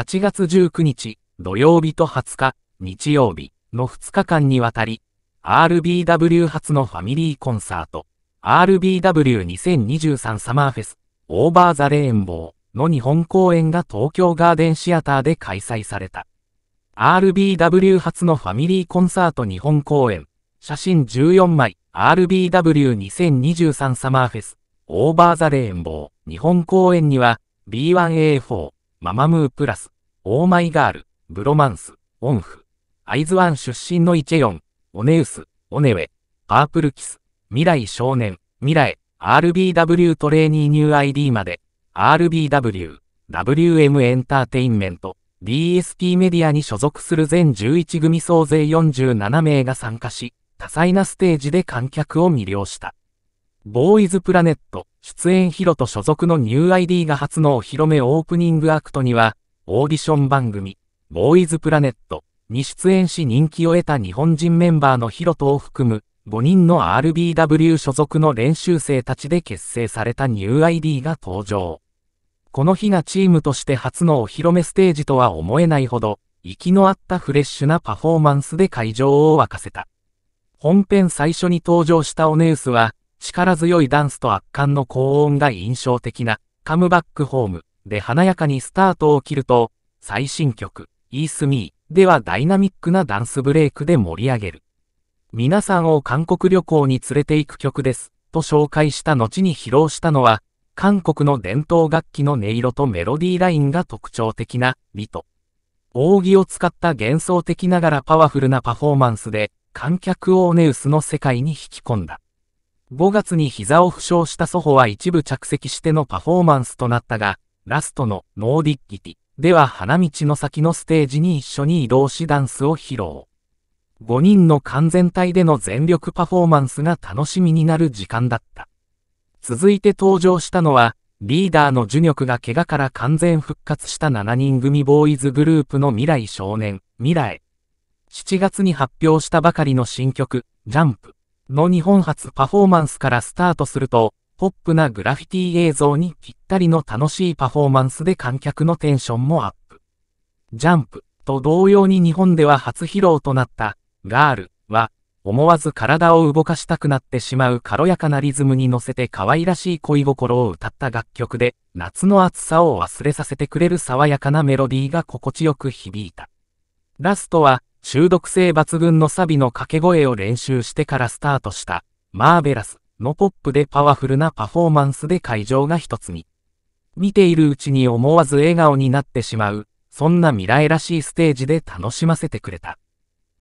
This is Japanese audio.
8月19日、土曜日と20日、日曜日の2日間にわたり、RBW 初のファミリーコンサート、RBW2023 サマーフェス、オーバーザレーンボーの日本公演が東京ガーデンシアターで開催された。RBW 初のファミリーコンサート日本公演、写真14枚、RBW2023 サマーフェス、オーバーザレーンボー日本公演には、B1A4、ママムープラス、オーマイガール、ブロマンス、オンフ、アイズワン出身のイチェヨン、オネウス、オネウェ、パープルキス、未来少年、未来、RBW トレーニーニュー ID まで、RBW、WM エンターテインメント、DSP メディアに所属する全11組総勢47名が参加し、多彩なステージで観客を魅了した。ボーイズプラネット、出演ヒロと所属のニュー ID が初のお披露目オープニングアクトには、オーディション番組、ボーイズプラネットに出演し人気を得た日本人メンバーのヒロトを含む5人の RBW 所属の練習生たちで結成されたニュー ID が登場。この日がチームとして初のお披露目ステージとは思えないほど、息の合ったフレッシュなパフォーマンスで会場を沸かせた。本編最初に登場したオネウスは、力強いダンスと圧巻の高音が印象的な、カムバックホームで華やかにスタートを切ると、最新曲、イースミーではダイナミックなダンスブレイクで盛り上げる。皆さんを韓国旅行に連れて行く曲です、と紹介した後に披露したのは、韓国の伝統楽器の音色とメロディーラインが特徴的な、リト。扇を使った幻想的ながらパワフルなパフォーマンスで、観客をオネウスの世界に引き込んだ。5月に膝を負傷した祖ホは一部着席してのパフォーマンスとなったが、ラストのノーディッギティでは花道の先のステージに一緒に移動しダンスを披露。5人の完全体での全力パフォーマンスが楽しみになる時間だった。続いて登場したのは、リーダーの樹力が怪我から完全復活した7人組ボーイズグループの未来少年、未来。7月に発表したばかりの新曲、ジャンプ。の日本初パフォーマンスからスタートすると、ポップなグラフィティ映像にぴったりの楽しいパフォーマンスで観客のテンションもアップ。ジャンプと同様に日本では初披露となったガールは思わず体を動かしたくなってしまう軽やかなリズムに乗せて可愛らしい恋心を歌った楽曲で夏の暑さを忘れさせてくれる爽やかなメロディーが心地よく響いた。ラストは中毒性抜群のサビの掛け声を練習してからスタートした、マーベラスのポップでパワフルなパフォーマンスで会場が一つに。見ているうちに思わず笑顔になってしまう、そんな未来らしいステージで楽しませてくれた。